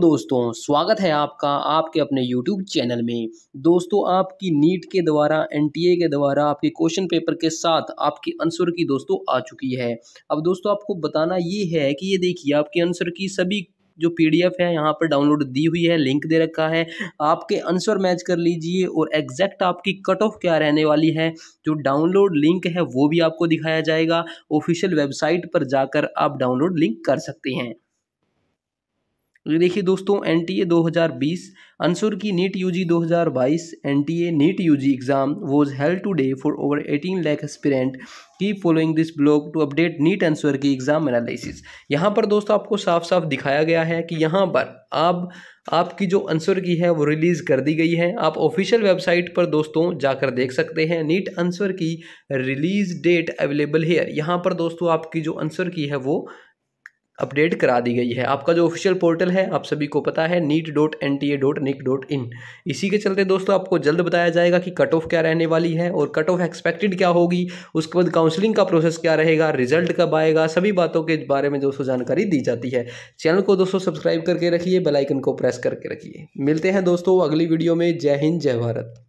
दोस्तों स्वागत है आपका आपके अपने यूट्यूब चैनल में दोस्तों आपकी नीट के द्वारा एनटीए के द्वारा आपके क्वेश्चन पेपर के साथ आपकी आंसर की दोस्तों आ चुकी है अब दोस्तों आपको बताना ये है कि ये देखिए आपके आंसर की सभी जो पीडीएफ है यहाँ पर डाउनलोड दी हुई है लिंक दे रखा है आपके आंसर मैच कर लीजिए और एग्जैक्ट आपकी कट ऑफ क्या रहने वाली है जो डाउनलोड लिंक है वो भी आपको दिखाया जाएगा ऑफिशियल वेबसाइट पर जाकर आप डाउनलोड लिंक कर सकते हैं देखिए दोस्तों एन टी ए दो हज़ार बीस अंसुर की नीट यू जी दो हज़ार बाईस N T A NEET U G exam was held today for over eighteen lakh aspirant keep following this blog to update NEET answer key exam analysis यहाँ पर दोस्तों आपको साफ साफ दिखाया गया है कि यहाँ पर आप आपकी जो आंसर की है वो रिलीज़ कर दी गई है आप ऑफिशियल वेबसाइट पर दोस्तों जाकर देख सकते हैं NEET answer key release date available here यहाँ पर दोस्तों आपकी जो आंसर की है वो अपडेट करा दी गई है आपका जो ऑफिशियल पोर्टल है आप सभी को पता है NEET dot N T A dot nic dot in इसी के चलते दोस्तों आपको जल्द बताया जाएगा कि कट ऑफ क्या रहने वाली है और कट ऑफ एक्सपेक्टेड क्या होगी उसके बाद काउंसलिंग का प्रोसेस क्या रहेगा रिजल्ट कब आएगा सभी बातों के बारे में दोस्तों जानकारी दी जाती है चैनल को दोस्तों सब्सक्राइब करके रखिए बेलाइकन को प्रेस करके रखिए मिलते हैं दोस्तों अगली वीडियो में जय हिंद जय भारत